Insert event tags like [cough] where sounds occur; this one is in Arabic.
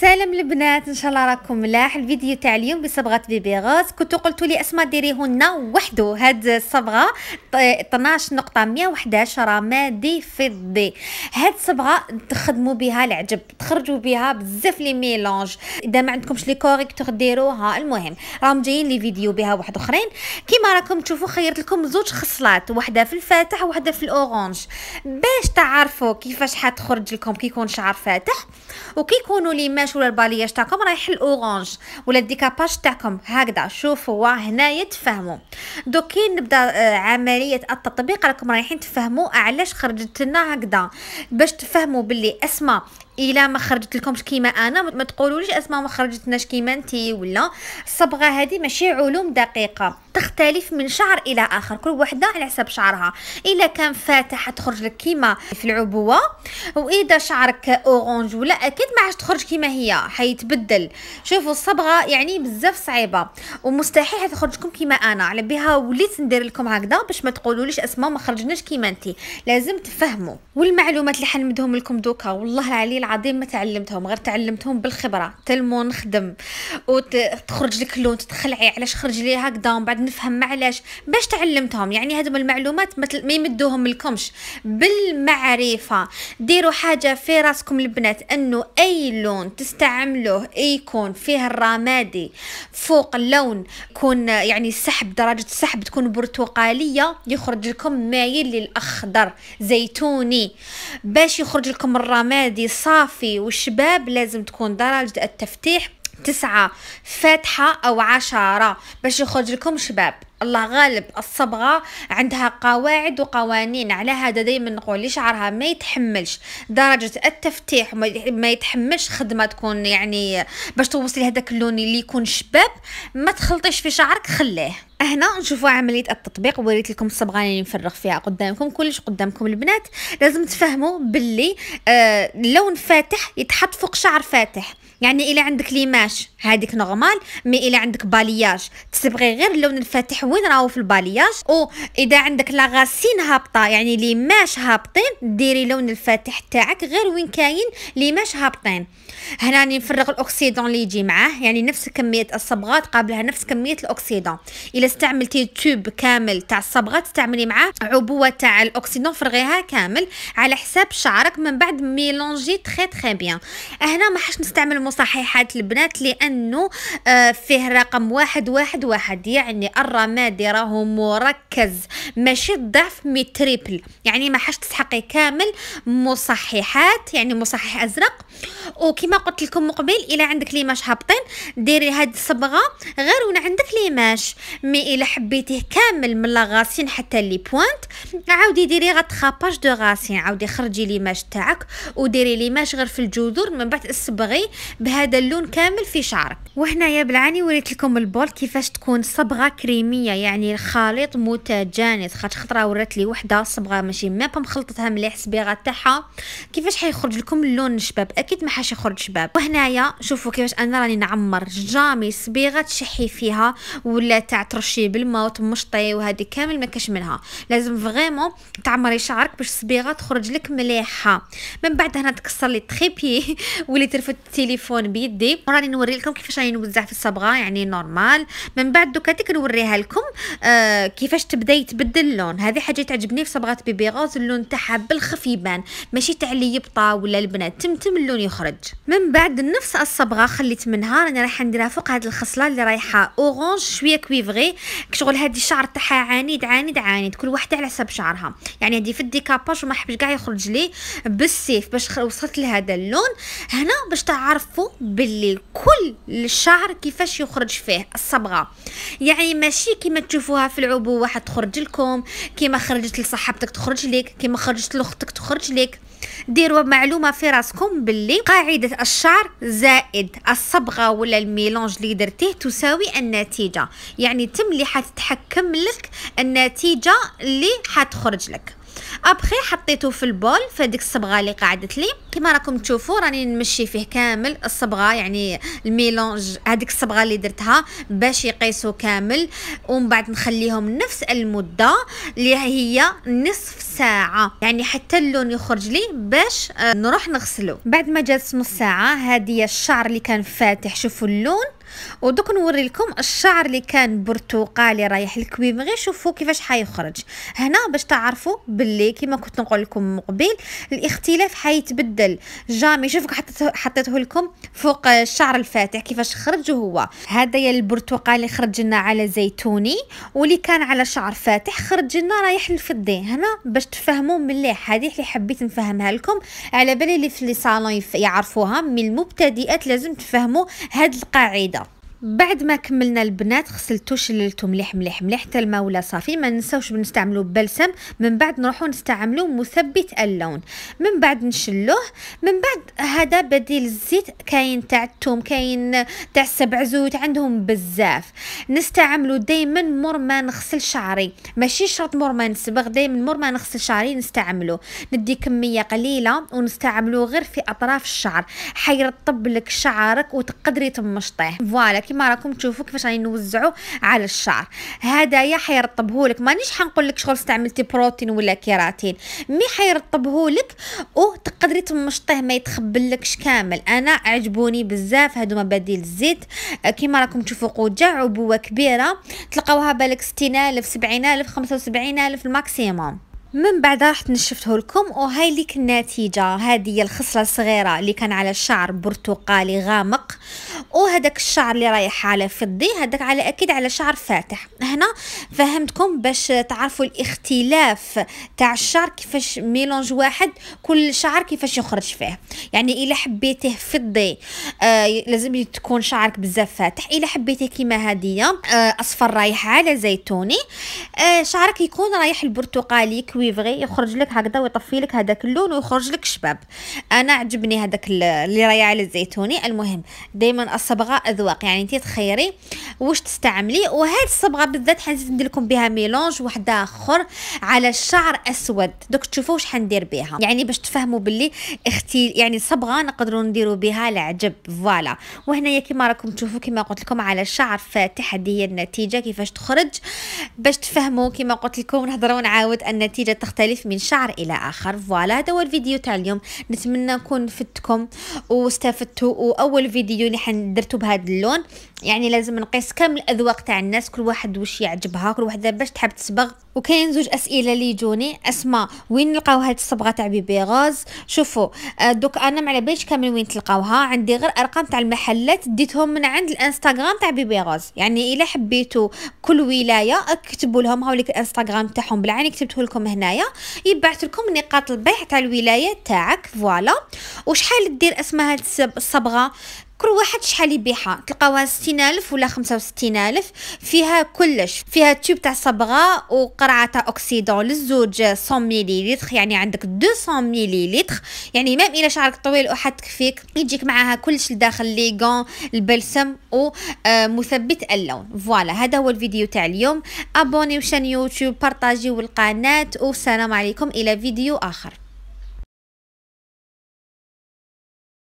سلام البنات ان شاء الله راكم ملاح الفيديو تاع اليوم بصبغه بيبي غاز كنت قلتوا لي اسماء ديريهن وحده هاد الصبغه 12 نقطه 111 رمادي فضي هاد الصبغه تخدموا بها العجب تخرجوا بها بزاف لي ميلونج اذا ما عندكمش لي كوريكتور ديروها المهم راهم جايين لي فيديو بها واحد اخرين كيما راكم تشوفوا خيرت لكم زوج خصلات واحده في الفاتح وحده في الاورانج باش تعرفوا كيفاش حتخرج لكم كيكون شعر فاتح وكيكونوا لي البنات ولا البالياج تاعكم رايح الاورانج ولا الديكاباج تاعكم هكذا شوفوا هنايا يتفهموا دوك كي نبدا آه، عمليه التطبيق راكم رايحين تفهموا علاش خرجت لنا هكذا باش تفهموا باللي اسماء الا ما خرجت لكمش كيما انا ما تقولوليش اسماء ما خرجتناش كيما انت ولا الصبغه هذه ماشي علوم دقيقه تختلف من شعر الى اخر كل وحده على حسب شعرها الا كان فاتح تخرج لك كيما في العبوه واذا شعرك اورانج ولا اكيد ما عادش تخرج كيما هي حيتبدل شوفوا الصبغه يعني بزاف صعيبه ومستحيل لكم كيما انا على بها وليت ندير لكم هكذا باش ما تقولوليش اسماء ما خرجناش كيما انت لازم تفهموا والمعلومات اللي حنمدهم لكم دوكا والله العلي العظيم ما تعلمتهم غير تعلمتهم بالخبره تلمو نخدم وتخرج لك لون تتخلعي علاش خرج لي هكذا ومن بعد نفهم معلاش باش تعلمتهم يعني هذو المعلومات ما يمدوهم لكمش بالمعرفه ديروا حاجه في راسكم البنات انه اي لون تستعملوه يكون فيه الرمادي فوق اللون يكون يعني سحب درجه السحب تكون برتقاليه يخرج لكم مايل للاخضر زيتوني باش يخرج لكم الرمادي صار صافي والشباب لازم تكون درجة التفتيح تسعة فاتحة أو عشرة باش يخرج لكم شباب الله غالب الصبغة عندها قواعد وقوانين على هذا دايما نقول لي شعرها ما يتحملش درجة التفتيح ما يتحملش خدمة تكون يعني باش توصلي هذاك اللون اللي يكون شباب ما تخلطيش في شعرك خليه هنا نشوفوا عمليه التطبيق وريت لكم الصبغه اللي نفرغ فيها قدامكم كلش قدامكم البنات لازم تفهموا باللي آه لون فاتح يتحط فوق شعر فاتح يعني الا عندك ليماش هذيك نورمال مي الا عندك بالياج تصبغي غير اللون الفاتح وين راهو في البالياج او اذا عندك لاغاسين هابطه يعني ليماش هابطين ديري لون الفاتح تاعك غير وين كاين ليماش هابطين هنا راني نفرغ الاكسيدون اللي يجي معاه يعني نفس كميه الصبغات قابلها نفس كميه الاكسيدون الا استعملتي تيوب كامل تاع الصبغه تستعملي معاه عبوه تاع الاوكسيدون فرغيها كامل على حساب شعرك من بعد ميلونجي تري تري بيان هنا ما حش نستعمل مصححات البنات لانه آه، فيه رقم واحد واحد واحد يعني الرمادي راهو مركز ماشي الضعف مي تريبل يعني ما حش تسحقي كامل مصححات يعني مصحح ازرق وكما قلت لكم مقبل الا عندك ليماش هابطين ديري هاد الصبغه غير ون عندك ليماش مي الا حبيتيه كامل من لا غاسين حتى لي بوينت عاودي ديري غطخاباج دو غاسين عاودي خرجي ليماش تاعك وديري ليماش غير في الجذور من بعد صبغي بهذا اللون كامل في شعرك وهنايا بلعاني وريت لكم البول كيفاش تكون صبغه كريميه يعني الخليط متجانس خاطر خطره ورات لي وحده صبغه ماشي ما مخلطتها مليح صبيغه تاعها كيفاش حيخرج لكم اللون الشباب اكيد ما راح يخرج شباب وهنايا شوفوا كيفاش انا راني نعمر جامي صبيغه تشحي فيها ولا تاع ترشي بالماء وتمشطي وهذه كامل ما كاش منها لازم فريمون تعمري شعرك باش الصبيغه تخرج لك مليحه من بعد هنا تكسر لي تريبي [laughs] ولي ترفد التليفون بيدي وراني نوري لكم كيفاش راني نوزع في الصبغه يعني نورمال من بعد دوكا تك نوريها لكم آه كيفاش تبدا يتبدل اللون هذه حاجه تعجبني في صبغه بيبي غوز اللون تاعها بالخف يبان ماشي تاع اللي يبطا ولا البنات تمتم اللون يخرج الثلج من بعد نفس الصبغه خليت منها راني رايحه نديرها فوق هاد الخصله اللي رايحه اورانج شويه كويفغي شغل هادي الشعر تاعها عانيد عانيد عانيد كل وحده على حسب شعرها يعني هادي في الديكاباج وما حبش كاع يخرج لي بالسيف باش وصلت لهذا اللون هنا باش تعرفوا باللي كل الشعر كيفاش يخرج فيه الصبغه يعني ماشي كيما تشوفوها في العبوه واحد تخرج لكم كيما خرجت لصاحبتك تخرج لك كيما خرجت لاختك تخرج لك ديروا معلومه في راسكم باللي قاعده الشعر زائد الصبغه ولا الميلونج اللي درتيه تساوي النتيجه يعني تم اللي حتتحكم لك النتيجه اللي حتخرج لك ابخي حطيته في البول في هذيك الصبغه اللي قعدت لي كما راكم تشوفوا راني نمشي فيه كامل الصبغه يعني الميلونج هذيك الصبغه اللي درتها باش يقيسوا كامل ومن بعد نخليهم نفس المده اللي هي نصف ساعه يعني حتى اللون يخرج لي باش آه، نروح نغسله بعد ما جات نص ساعه هذه الشعر اللي كان فاتح شوفوا اللون ودوك نوري لكم الشعر اللي كان برتقالي رايح الكويم غير شوفوا كيفاش حيخرج هنا باش تعرفوا باللي كما كنت نقول لكم مقبل الاختلاف حيتبدل جامي شوفوا حطيته حطيته لكم فوق الشعر الفاتح كيفاش خرج هو هذا يا البرتقالي خرج لنا على زيتوني واللي كان على شعر فاتح خرج لنا رايح الفضي هنا باش تفهموا مليح هذه اللي حبيت نفهمها لكم على بالي اللي في الصالون يعرفوها من المبتدئات لازم تفهموا هذه القاعده بعد ما كملنا البنات غسلته شللتو مليح مليح مليح حتى الماء ولا صافي ما ننساوش بنستعملوا بلسم من بعد نروحو نستعملو مثبت اللون من بعد نشلوه من بعد هذا بديل الزيت كاين تاع الثوم كاين تاع السبع زيوت عندهم بزاف نستعملو دائما مور ما نغسل شعري ماشي شرط مور ما نسبغ دائما مور ما نغسل شعري نستعملو ندي كميه قليله ونستعملو غير في اطراف الشعر حيرطب لك شعرك وتقدري تمشطيه فوالا كما راكم تشوفوا كيفاش راني نوزعو على الشعر هدايا حيرطبهولك مانيش حنقول لك شغل استعملتي بروتين ولا كيراتين مي حيرطبهولك وتقدري تمشطيه ما لكش كامل انا عجبوني بزاف هادو مباديل الزيت كما راكم تشوفوا قوجع عبوه كبيره تلقاوها بالك 60000 70000 75000 الماكسيموم من بعد راح نشفته لكم وهاي ليك النتيجه هذه هي الخصله الصغيره اللي كان على الشعر برتقالي غامق وهذاك الشعر اللي رايح على فضي هذاك على اكيد على شعر فاتح هنا فهمتكم باش تعرفوا الاختلاف تاع الشعر كيفاش ميلونج واحد كل شعر كيفاش يخرج فيه يعني الا حبيتيه فضي آه لازم تكون شعرك بزاف فاتح الا حبيتيه كيما هذه آه اصفر رايح على زيتوني آه شعرك يكون رايح البرتقالي كوي ويفغي يخرج لك هكذا ويطفي لك هذاك اللون ويخرج لك شباب انا عجبني هذاك اللي راهي على الزيتوني المهم دائما الصبغه اذواق يعني انت تخيري واش تستعملي وهاد الصبغه بالذات حنزيد ندير لكم بها ميلونج واحد اخر على الشعر اسود دوك تشوفوا واش حندير بها يعني باش تفهموا باللي اختي يعني صبغه نقدروا نديروا بها العجب فوالا وهنايا كما راكم تشوفوا كما قلت لكم على الشعر فاتح هذه هي النتيجه كيفاش تخرج باش تفهموا كما قلت لكم نهضروا نعاود النتيجه النتيجة تختلف من شعر إلى آخر فوالا هذا هو الفيديو تاع اليوم نتمنى نكون فدتكم واستفدتوا وأول فيديو اللي حندرتو بهذا اللون يعني لازم نقيس كامل الأذواق تاع الناس كل واحد وش يعجبها كل واحدة باش تحب تصبغ وكاين زوج اسئله اللي يجوني اسماء وين نلقاو هاد الصبغه تاع بيبي غاز شوفوا آه، دوك انا ما على كامل وين تلقاوها عندي غير ارقام تاع المحلات ديتهم من عند الانستغرام تاع بيبي غاز يعني الا حبيتوا كل ولايه اكتبوا لهم هاوليك الانستغرام تاعهم بالعين كتبته لكم هنايا يبعث لكم نقاط البيع تاع الولايه تاعك فوالا وشحال دير اسمها هاد الصبغه كل واحد شحال يبيعها تلقاوها 60000 ولا 65000 فيها كلش فيها تيوب تاع صبغه وقرعه تاع اوكسيدون للزوج 100 مليلتر يعني عندك 200 مليلتر يعني مام الى شعرك طويل وحدك فيك يجيك معاها كلش لداخل لي غون البلسم ومثبت آه، اللون فوالا هذا هو الفيديو تاع اليوم ابوني وشان يوتيوب بارطاجيو القناه والسلام عليكم الى فيديو اخر